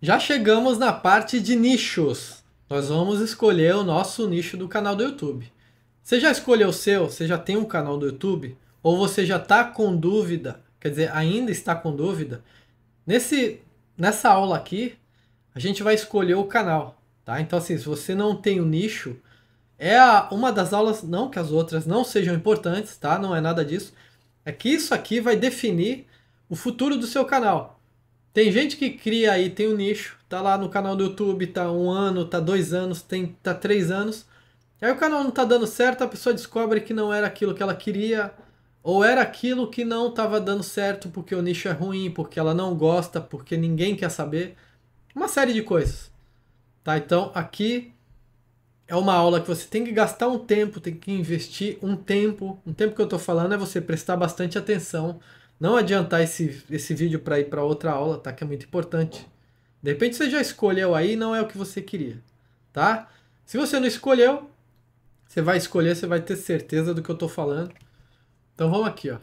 Já chegamos na parte de nichos. Nós vamos escolher o nosso nicho do canal do YouTube. Você já escolheu o seu? Você já tem um canal do YouTube? Ou você já está com dúvida? Quer dizer, ainda está com dúvida? Nesse, nessa aula aqui, a gente vai escolher o canal. Tá? Então, assim, se você não tem o um nicho, é a, uma das aulas, não que as outras não sejam importantes, tá? Não é nada disso. É que isso aqui vai definir o futuro do seu canal. Tem gente que cria aí, tem um nicho, tá lá no canal do YouTube, tá um ano, tá dois anos, tem, tá três anos. Aí o canal não tá dando certo, a pessoa descobre que não era aquilo que ela queria, ou era aquilo que não estava dando certo porque o nicho é ruim, porque ela não gosta, porque ninguém quer saber, uma série de coisas. Tá? Então aqui é uma aula que você tem que gastar um tempo, tem que investir um tempo. Um tempo que eu tô falando é você prestar bastante atenção não adiantar esse, esse vídeo para ir para outra aula, tá? Que é muito importante. De repente você já escolheu aí e não é o que você queria, tá? Se você não escolheu, você vai escolher, você vai ter certeza do que eu estou falando. Então vamos aqui, ó.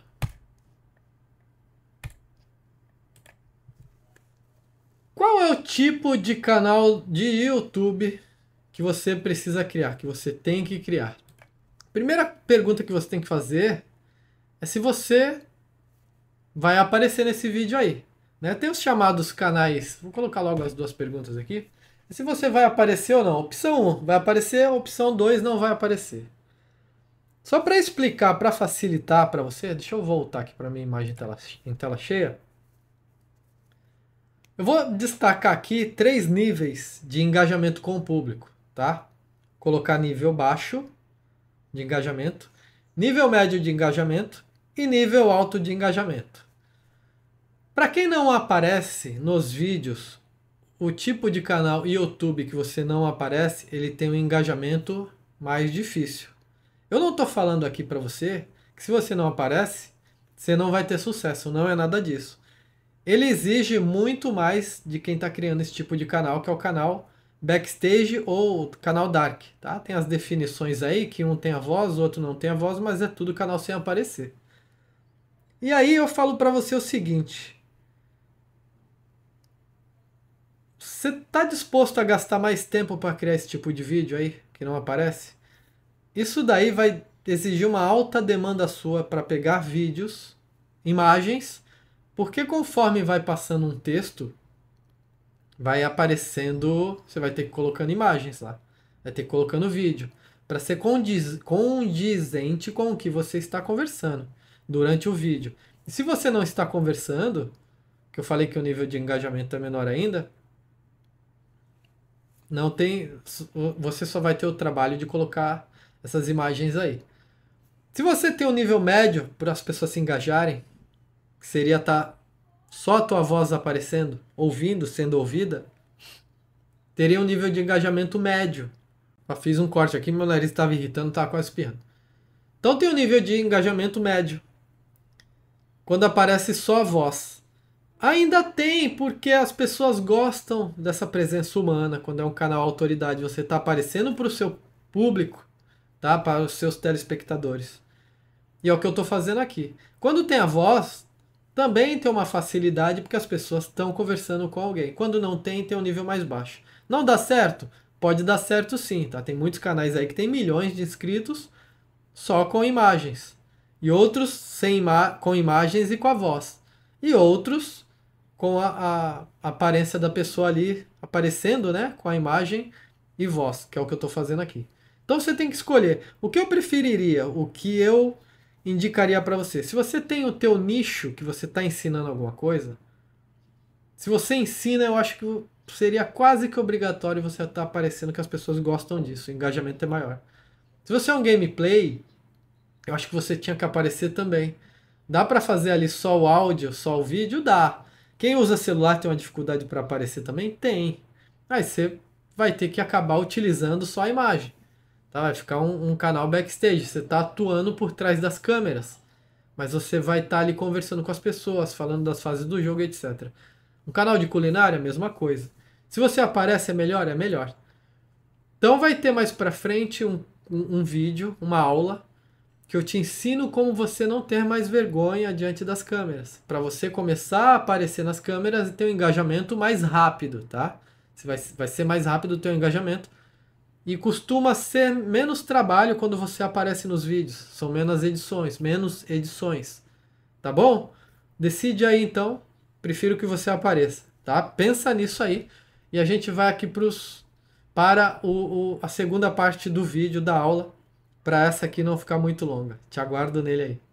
Qual é o tipo de canal de YouTube que você precisa criar, que você tem que criar? Primeira pergunta que você tem que fazer é se você vai aparecer nesse vídeo aí. Né? Tem os chamados canais. Vou colocar logo as duas perguntas aqui. Se você vai aparecer ou não. Opção 1 vai aparecer, opção 2 não vai aparecer. Só para explicar, para facilitar para você, deixa eu voltar aqui para minha imagem em tela, em tela cheia. Eu vou destacar aqui três níveis de engajamento com o público, tá? Colocar nível baixo de engajamento, nível médio de engajamento e nível alto de engajamento. Para quem não aparece nos vídeos, o tipo de canal YouTube que você não aparece, ele tem um engajamento mais difícil. Eu não estou falando aqui para você que se você não aparece, você não vai ter sucesso, não é nada disso. Ele exige muito mais de quem está criando esse tipo de canal, que é o canal backstage ou canal dark, tá? Tem as definições aí que um tem a voz, o outro não tem a voz, mas é tudo canal sem aparecer. E aí eu falo para você o seguinte: você tá disposto a gastar mais tempo para criar esse tipo de vídeo aí que não aparece? Isso daí vai exigir uma alta demanda sua para pegar vídeos, imagens, porque conforme vai passando um texto, vai aparecendo, você vai ter que colocando imagens lá, vai ter que colocando vídeo para ser condiz, condizente com o que você está conversando durante o vídeo. E se você não está conversando, que eu falei que o nível de engajamento é menor ainda, não tem, você só vai ter o trabalho de colocar essas imagens aí. Se você tem um nível médio para as pessoas se engajarem, que seria estar tá só a tua voz aparecendo, ouvindo, sendo ouvida, teria um nível de engajamento médio. Eu fiz um corte aqui, meu nariz estava irritando, estava quase espirrando. Então tem um nível de engajamento médio quando aparece só a voz. Ainda tem, porque as pessoas gostam dessa presença humana quando é um canal autoridade. Você está aparecendo para o seu público, tá? para os seus telespectadores. E é o que eu estou fazendo aqui. Quando tem a voz, também tem uma facilidade porque as pessoas estão conversando com alguém. Quando não tem, tem um nível mais baixo. Não dá certo? Pode dar certo sim, tá? Tem muitos canais aí que tem milhões de inscritos só com imagens e outros sem ima com imagens e com a voz, e outros com a, a aparência da pessoa ali aparecendo, né, com a imagem e voz, que é o que eu estou fazendo aqui. Então você tem que escolher o que eu preferiria, o que eu indicaria para você. Se você tem o teu nicho que você está ensinando alguma coisa, se você ensina, eu acho que seria quase que obrigatório você estar tá aparecendo que as pessoas gostam disso, o engajamento é maior. Se você é um gameplay, eu acho que você tinha que aparecer também. Dá para fazer ali só o áudio, só o vídeo? Dá. Quem usa celular tem uma dificuldade para aparecer também? Tem. Aí você vai ter que acabar utilizando só a imagem. Tá? Vai ficar um, um canal backstage. Você está atuando por trás das câmeras. Mas você vai estar tá ali conversando com as pessoas, falando das fases do jogo, etc. Um canal de culinária, mesma coisa. Se você aparece, é melhor? É melhor. Então vai ter mais para frente um, um, um vídeo, uma aula que eu te ensino como você não ter mais vergonha diante das câmeras, para você começar a aparecer nas câmeras e ter um engajamento mais rápido, tá? Você vai, vai ser mais rápido o teu engajamento e costuma ser menos trabalho quando você aparece nos vídeos, são menos edições, menos edições, tá bom? Decide aí então, prefiro que você apareça, tá? Pensa nisso aí e a gente vai aqui pros, para o, o a segunda parte do vídeo da aula para essa aqui não ficar muito longa. Te aguardo nele aí.